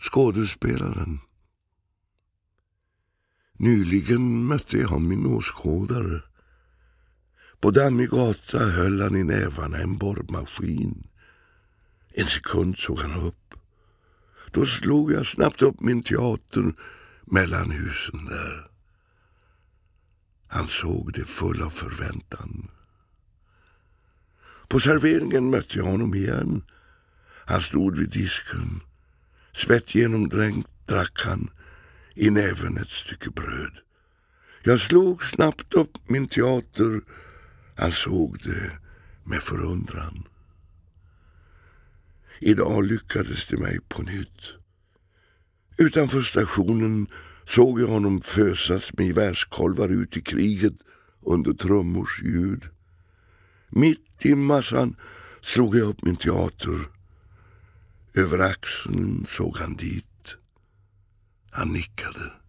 skådespelaren. Nyligen mötte jag min åskådare. På dammig gata höll han i nävarna en borrmaskin. En sekund såg han upp. Då slog jag snabbt upp min teater mellan husen där. Han såg det full av förväntan. På serveringen mötte jag honom igen. Han stod vid disken. Svettgenomdränkt drack han i näven ett stycke bröd. Jag slog snabbt upp min teater. Han såg det med förundran. Idag lyckades det mig på nytt. Utanför stationen såg jag honom fösas med gevärskolvar ut i kriget under trummors ljud. Mitt i massan slog jag upp min teater. Över axeln såg han dit. Han nickade.